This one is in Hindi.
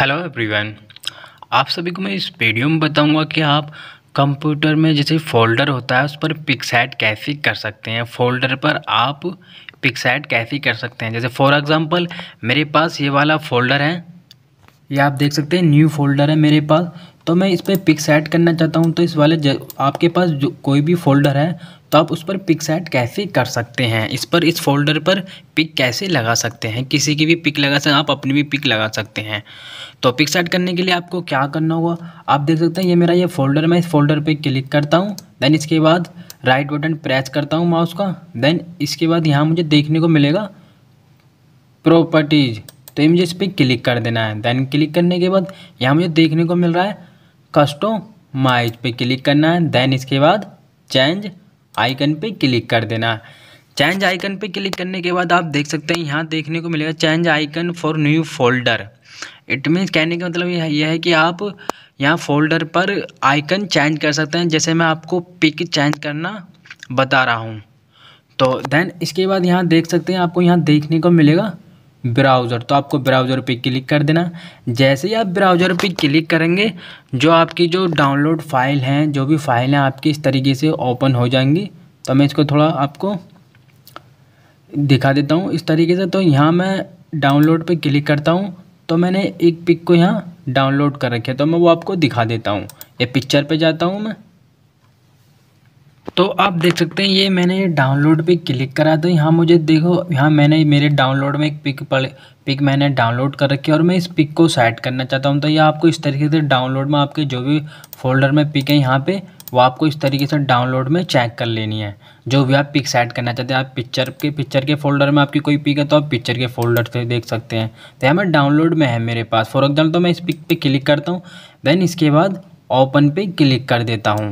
हेलो एवरीवन आप सभी को मैं इस वीडियो में बताऊंगा कि आप कंप्यूटर में जैसे फोल्डर होता है उस पर पिक्सैट कैसे कर सकते हैं फोल्डर पर आप पिक्सैट कैसे कर सकते हैं जैसे फॉर एग्जांपल मेरे पास ये वाला फोल्डर है ये आप देख सकते हैं न्यू फोल्डर है मेरे पास तो मैं इस पर पिक्स ऐड करना चाहता हूँ तो इस वाले आपके पास जो कोई भी फोल्डर है तो आप उस पर पिक सेट कैसे कर सकते हैं इस पर इस फोल्डर पर पिक कैसे लगा सकते हैं किसी की भी पिक लगा सकते हैं आप अपनी भी पिक लगा सकते हैं तो पिक सेट करने के लिए आपको क्या करना होगा आप देख सकते हैं ये मेरा ये फोल्डर मैं इस फोल्डर पर क्लिक करता हूँ देन इसके बाद राइट बटन प्रेस करता हूँ माउस का देन इसके बाद यहाँ मुझे देखने को मिलेगा प्रॉपर्टीज़ तो ये मुझे इस पर क्लिक कर देना है देन क्लिक करने के बाद यहाँ मुझे देखने को मिल रहा है कस्टोमाइज पे क्लिक करना है देन इसके बाद चेंज आइकन पे क्लिक कर देना है चेंज आइकन पे क्लिक करने के बाद आप देख सकते हैं यहाँ देखने को मिलेगा change icon for new folder it means कहने का मतलब यह है कि आप यहाँ फोल्डर पर आइकन चेंज कर सकते हैं जैसे मैं आपको पिक चेंज करना बता रहा हूँ तो देन इसके बाद यहाँ देख सकते हैं आपको यहाँ देखने को मिलेगा ब्राउज़र तो आपको ब्राउज़र पे क्लिक कर देना जैसे ही आप ब्राउज़र पे क्लिक करेंगे जो आपकी जो डाउनलोड फाइल हैं जो भी फाइल हैं आपकी इस तरीके से ओपन हो जाएंगी तो मैं इसको थोड़ा आपको दिखा देता हूँ इस तरीके से तो यहाँ मैं डाउनलोड पे क्लिक करता हूँ तो मैंने एक पिक को यहाँ डाउनलोड कर रखे तो मैं वो आपको दिखा देता हूँ ये पिक्चर पर जाता हूँ मैं तो आप देख सकते हैं ये मैंने डाउनलोड पे क्लिक करा तो यहाँ मुझे देखो यहाँ मैंने मेरे डाउनलोड में एक पिक पड़े पिक मैंने डाउनलोड कर रखी है और मैं इस पिक को सेट करना चाहता हूँ तो ये आपको इस तरीके से डाउनलोड में आपके जो भी फोल्डर में पिक है यहाँ पे वो आपको इस तरीके से डाउनलोड में चेक कर लेनी है जो भी आप पिक सेट करना चाहते हैं आप पिक्चर के पिक्चर के फोल्डर में आपकी कोई पिक है तो आप पिक्चर के फोल्डर से देख सकते हैं तो यहाँ डाउनलोड में है मेरे पास फॉर एग्जाम्पल तो मैं इस पिक पर क्लिक करता हूँ देन इसके बाद ओपन पर क्लिक कर देता हूँ